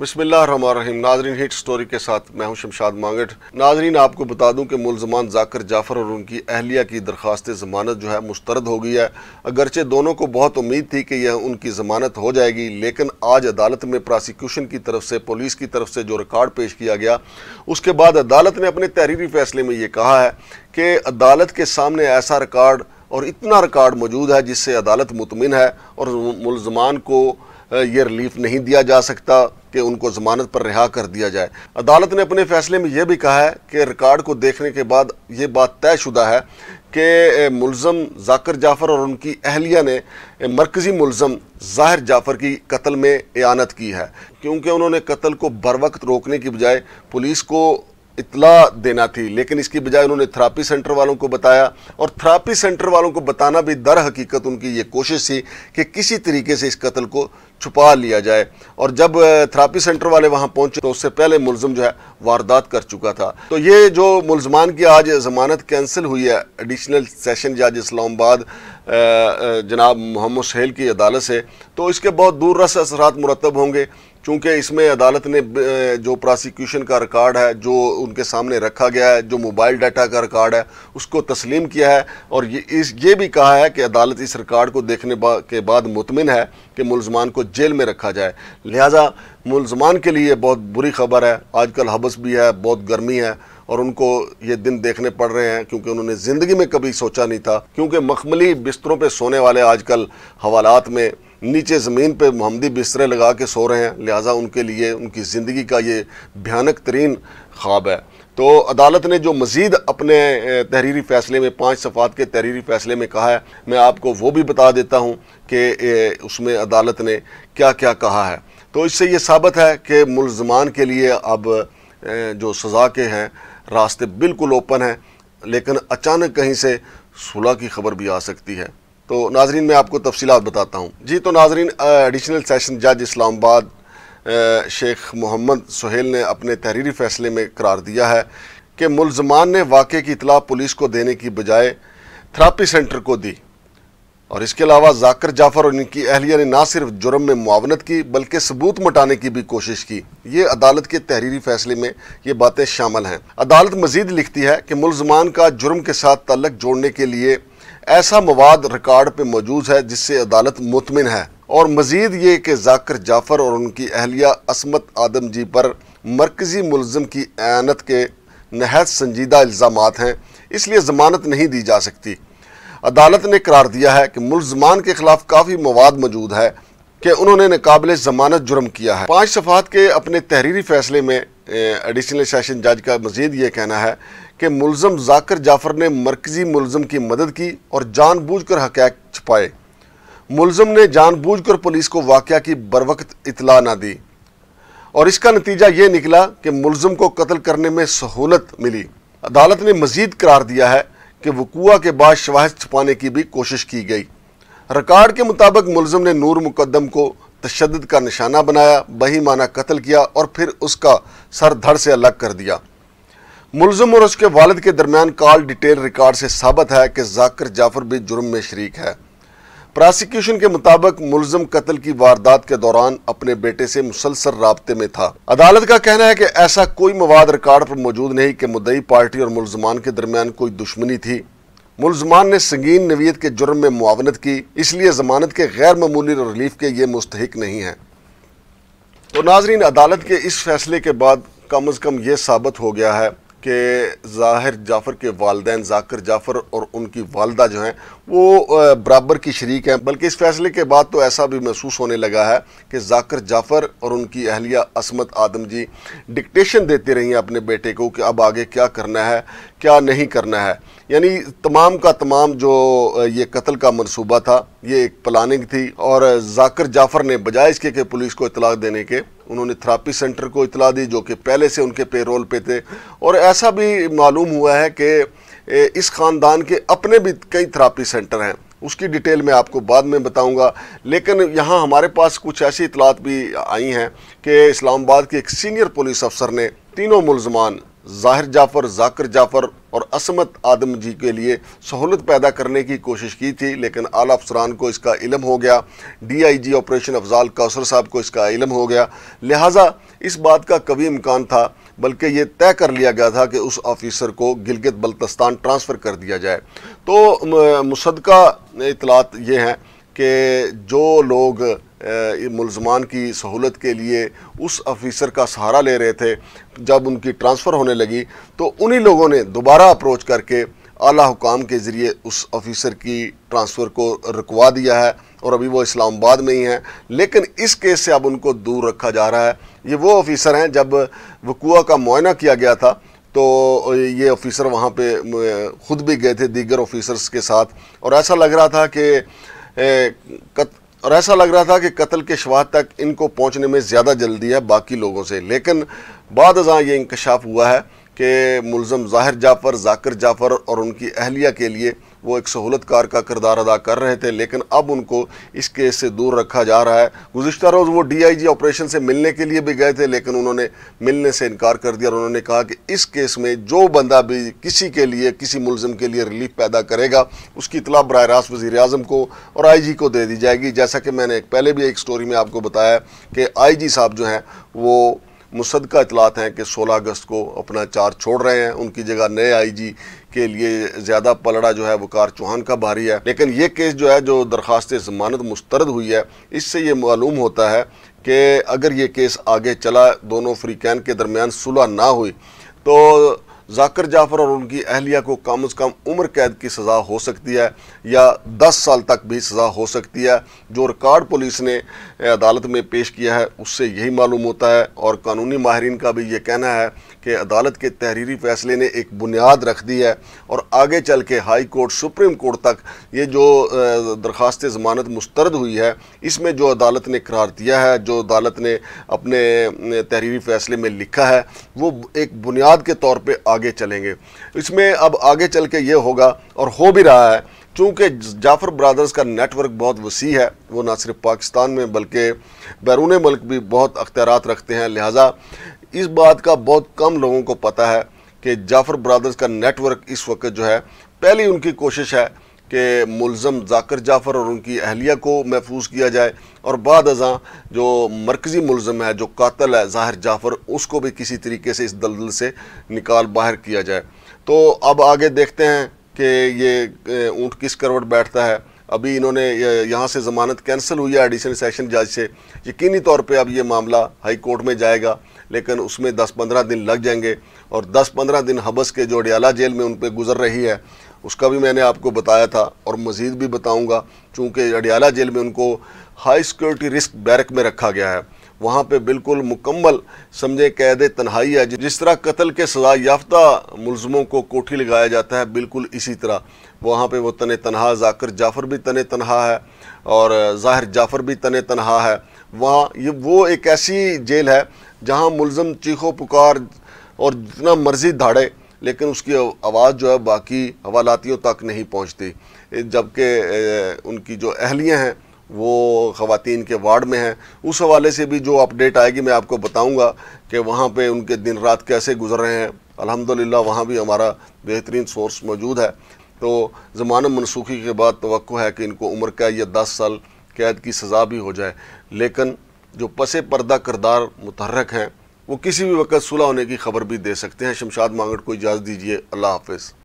बसमिल्लाम नाजरीन hit story के साथ मैं हूं शमशाद मांगठ नाजरीन आपको बता दूं कि मुलजमान जाकर जाफर और उनकी अहलिया की दरख्वास्त ज़मानत जो है मुस्तरद हो गई है अगरचे दोनों को बहुत उम्मीद थी कि यह उनकी ज़मानत हो जाएगी लेकिन आज अदालत में प्रोसिक्यूशन की तरफ से पुलिस की तरफ से जो रिकॉर्ड पेश किया गया उसके बाद अदालत ने अपने तहरीरी फैसले में ये कहा है कि अदालत के सामने ऐसा रिकॉर्ड और इतना रिकॉर्ड मौजूद है जिससे अदालत मुतमिन है और मुलजमान को ये रिलीफ नहीं दिया जा सकता कि उनको जमानत पर रिहा कर दिया जाए अदालत ने अपने फैसले में यह भी कहा है कि रिकॉर्ड को देखने के बाद ये बात तयशुदा है कि मुलम जाकर जाफ़र और उनकी अहलिया ने मरकज़ी मुलम ज़ाहिर जाफ़र की कत्ल में एानत की है क्योंकि उन्होंने कत्ल को बर वक्त रोकने की बजाय पुलिस को इतला देना थी लेकिन इसकी बजाय उन्होंने थ्रापी सेंटर वालों को बताया और थ्रापी सेंटर वालों को बताना भी दर हकीकत उनकी ये कोशिश थी कि किसी तरीके से इस कत्ल को छुपा लिया जाए और जब थ्रापी सेंटर वाले वहाँ पहुँचे तो उससे पहले मुलजम जो है वारदात कर चुका था तो ये जो मुलजमान की आज ज़मानत कैंसिल हुई है एडिशनल सेशन जज इस्लामाबाद जनाब मोहम्मद सहेल की अदालत से तो इसके बहुत दूर रस असरात मुरतब होंगे चूँकि इसमें अदालत ने जो प्रोसिक्यूशन का रिकॉर्ड है जो उनके सामने रखा गया है जो मोबाइल डाटा का रिकॉर्ड है उसको तस्लीम किया है और ये इस ये भी कहा है कि अदालत इस रिकॉर्ड को देखने बा, के बाद मुतमिन है कि मुलजमान को जेल में रखा जाए लिहाजा मुलजमान के लिए बहुत बुरी खबर है आजकल हबस भी है बहुत गर्मी है और उनको ये दिन देखने पड़ रहे हैं क्योंकि उन्होंने ज़िंदगी में कभी सोचा नहीं था क्योंकि मखमली बिस्तरों पर सोने वाले आजकल हवालात में नीचे ज़मीन पे हमदी बिस्तरे लगा के सो रहे हैं लिहाजा उनके लिए उनकी ज़िंदगी का ये भयानक तरीन ख्वाब है तो अदालत ने जो मज़ीद अपने तहरीरी फ़ैसले में पाँच सफ़ात के तहरीरी फ़ैसले में कहा है मैं आपको वो भी बता देता हूँ कि उसमें अदालत ने क्या क्या कहा है तो इससे ये साबित है कि मुलजमान के लिए अब जो सज़ा के हैं रास्ते बिल्कुल ओपन हैं लेकिन अचानक कहीं से सुलह की खबर भी आ सकती है तो नाजरीन मैं आपको तफसीत बताता हूँ जी तो नाजरीन एडिशनल सेशन जज इस्लामाबाद शेख मोहम्मद सुहेल ने अपने तहरीरी फैसले में करार दिया है कि मुलजमान ने वाक़े की इतला पुलिस को देने की बजाय थ्रापी सेंटर को दी और इसके अलावा जाकर जाफर और इनकी अहलिया ने ना सिर्फ जुर्म में मुआवनत की बल्कि सबूत मटाने की भी कोशिश की ये अदालत के तहरीरी फैसले में ये बातें शामिल हैं अदालत मजीद लिखती है कि मुलजमान का जुर्म के साथ तलक जोड़ने के लिए ऐसा मवाद रिकॉर्ड पर मौजूद है जिससे अदालत मुतमिन है और मजीद ये कि जाकर जाफर और उनकी अहलिया असमत आदम जी पर मरकज़ी मुलम की अनत के नहत संजीदा इल्ज़ाम हैं इसलिए ज़मानत नहीं दी जा सकती अदालत ने करार दिया है कि मुलजमान के खिलाफ काफ़ी मवाद मौजूद है कि उन्होंने नाकबिल ज़मानत जुर्म किया है पाँच सफ़ात के अपने तहरीरी फैसले में एडिशनल सेशन जज का मजीद ये कहना है कि मुलम जाकर जाफर ने मरकज़ी मुलम की मदद की और जानबूझ कर हकैक छुपाए मुलम ने जानबूझ कर पुलिस को वाक़ की बरवक्त इतला ना दी और इसका नतीजा ये निकला कि मुलम को कत्ल करने में सहूलत मिली अदालत ने मजीद करार दिया है कि वकूआ के बाद शवाहद छुपाने की भी कोशिश की गई रिकॉर्ड के मुताबिक मुलम ने नूर मुकदम को तशद का निशाना बनाया बही माना कत्ल किया और फिर उसका सर धड़ से अलग कर दिया मुलजम और उसके वालद के दरमियान कॉल डिटेल रिकॉर्ड से साबित है कि जाकर जाफर भी जुर्म में शरीक है प्रोसिक्यूशन के मुताबिक मुलजम कत्ल की वारदात के दौरान अपने बेटे से मुसलसल रबते में था अदालत का कहना है कि ऐसा कोई मवाद रिकॉर्ड पर मौजूद नहीं कि मुदई पार्टी और मुलजमान के दरमियान कोई दुश्मनी थी मुलजमान ने संगीन नवीत के जुर्म में मुआवनत की इसलिए जमानत के गैर मामूली रिलीफ के ये मुस्तक नहीं है तो नाजरीन अदालत के इस फैसले के बाद कम अज़ कम ये साबित हो गया है कि ज़ाहिर जाफ़र के वालदे जाकर जाफ़र और उनकी वालदा जो हैं वो बराबर की शरीक हैं बल्कि इस फैसले के बाद तो ऐसा भी महसूस होने लगा है कि जाकर जाफ़र और उनकी अहलिया असमत आदम जी डिक्टेशन देती रही हैं अपने बेटे को कि अब आगे क्या करना है क्या नहीं करना है यानी तमाम का तमाम जो ये कत्ल का मनसूबा था ये एक प्लानिंग थी और जाकर जाफ़र ने बजाय इसके कि पुलिस को इतलाक़ देने के उन्होंने थेरापी सेंटर को इतला दी जो कि पहले से उनके पेरोल पे थे और ऐसा भी मालूम हुआ है कि इस ख़ानदान के अपने भी कई थेरापी सेंटर हैं उसकी डिटेल मैं आपको बाद में बताऊंगा लेकिन यहाँ हमारे पास कुछ ऐसी इतलात भी आई हैं कि इस्लामाबाद के एक सीनियर पुलिस अफसर ने तीनों मुलजमान ज़ाहिर जाफ़र जाकर जाफ़र और असमत आदम जी के लिए सहूलत पैदा करने की कोशिश की थी लेकिन आला अफसरान को इसका इलम हो गया D I G operation Afzal Kausar साहब को इसका इलम हो गया लिहाजा इस बात का कभी इम्कान था बल्कि ये तय कर लिया गया था कि उस ऑफिसर को गिलगित बल्तस्तान ट्रांसफ़र कर दिया जाए तो मुसदका इतलात ये हैं कि जो लोग मुलजमान की सहूलत के लिए उस ऑफिसर का सहारा ले रहे थे जब उनकी ट्रांसफ़र होने लगी तो उन्हीं लोगों ने दोबारा अप्रोच करके आला हुकाम के ज़रिए उस ऑफिसर की ट्रांसफ़र को रुकवा दिया है और अभी वो इस्लामाबाद में ही हैं लेकिन इस केस से अब उनको दूर रखा जा रहा है ये वो ऑफ़िसर हैं जब वकूआ का मुआयना किया गया था तो ये ऑफ़िसर वहाँ पे ख़ुद भी गए थे दीगर ऑफ़िसर्स के साथ और ऐसा लग रहा था कि और ऐसा लग रहा था कि कत्ल के शवाह तक इनको पहुंचने में ज़्यादा जल्दी है बाकी लोगों से लेकिन बाद हजा ये इंकशाफ हुआ है कि मुलम जाहिर जाफ़र जाकिर जाफ़र और उनकी अहलिया के लिए वो एक सहूलतकार का किरदार अदा कर रहे थे लेकिन अब उनको इस केस से दूर रखा जा रहा है गुजशत रोज़ वो डीआईजी ऑपरेशन से मिलने के लिए भी गए थे लेकिन उन्होंने मिलने से इनकार कर दिया और उन्होंने कहा कि इस केस में जो बंदा भी किसी के लिए किसी मुलजम के लिए रिलीफ पैदा करेगा उसकी इतला बर रास्त वज़ी अजम को और आई जी को दे दी जाएगी जैसा कि मैंने एक पहले भी एक स्टोरी में आपको बताया कि आई जी साहब जो हैं वो मुसदका इतलात हैं कि 16 अगस्त को अपना चार्ज छोड़ रहे हैं उनकी जगह नए आई जी के लिए ज़्यादा पलड़ा जो है वकार चौहान का भारी है लेकिन ये केस जो है जो दरख्वास्त जमानत मुस्तरद हुई है इससे ये मालूम होता है कि अगर ये केस आगे चला दोनों फ्रीकैन के दरमियान सुलह ना हुई तो जाकर जाफर और उनकी अहलिया को कम अज़ कम उम्र कैद की सज़ा हो सकती है या दस साल तक भी सज़ा हो सकती है जो रिकॉर्ड पुलिस ने अदालत में पेश किया है उससे यही मालूम होता है और कानूनी माहरीन का भी ये कहना है कि अदालत के तहरीरी फैसले ने एक बुनियाद रख दी है और आगे चल के हाई कोर्ट सुप्रीम कोर्ट तक ये जो दरख्वास्त ज़मानत मुस्तरद हुई है इसमें जो अदालत ने करार दिया है जो अदालत ने अपने तहरीरी फैसले में लिखा है वो एक बुनियाद के तौर पर आगे आगे चलेंगे इसमें अब आगे चल के ये होगा और हो भी रहा है चूँकि जाफ़र ब्रदर्स का नेटवर्क बहुत वसी है वो ना सिर्फ पाकिस्तान में बल्कि बैरून मुल्क भी बहुत अख्तियार रखते हैं लिहाजा इस बात का बहुत कम लोगों को पता है कि जाफ़र ब्रदर्स का नेटवर्क इस वक्त जो है पहली उनकी कोशिश है कि मुलम जाकर जाफ़र और उनकी अहलिया को महफूज किया जाए और बाद अजा जो मरकज़ी मुलम है जो कातल है ज़ाहिर जाफ़र उसको भी किसी तरीके से इस दलदल से निकाल बाहर किया जाए तो अब आगे देखते हैं कि ये ऊँट किस करवट बैठता है अभी इन्होंने यहाँ से ज़मानत कैंसिल हुई है एडिशनल सेशन जज से यकीनी तौर पे अब ये मामला हाई कोर्ट में जाएगा लेकिन उसमें 10-15 दिन लग जाएंगे और 10-15 दिन हबस के जो अडियाला जेल में उन पर गुजर रही है उसका भी मैंने आपको बताया था और मज़ीद भी बताऊँगा चूँकि अडियाला जेल में उनको हाई सिक्योरिटी रिस्क बैरक में रखा गया है वहाँ पे बिल्कुल मुकम्मल समझे कैद तन्हाई है जिस तरह कत्ल के सजा याफ्ता मुलजमों को कोठी लगाया जाता है बिल्कुल इसी तरह वहाँ पे वो तन तनहा जाकर जाफ़र भी तन तनहा है और ज़ाहिर जाफ़र भी तन तनहा है वहाँ ये वो एक ऐसी जेल है जहाँ मुलम चीखों पुकार और जितना मर्ज़ी धाड़े लेकिन उसकी आवाज़ जो है बाकी हवालातियों तक नहीं पहुँचती जबकि उनकी जो अहलियाँ हैं वो खातन के वार्ड में हैं उस हवाले से भी जो अपडेट आएगी मैं आपको बताऊँगा कि वहाँ पर उनके दिन रात कैसे गुजर रहे हैं अलहमदिल्ला वहाँ भी हमारा बेहतरीन सोर्स मौजूद है तो ज़मान मनसूखी के बाद तो है कि इनको उम्र कैद या दस साल कैद की सज़ा भी हो जाए लेकिन जो पसे पर्दा करदार मुतहरक हैं वो किसी भी वक्त सुलह होने की खबर भी दे सकते हैं शमशाद मांगड़ को इजाज़त दीजिए अल्लाह हाफिज़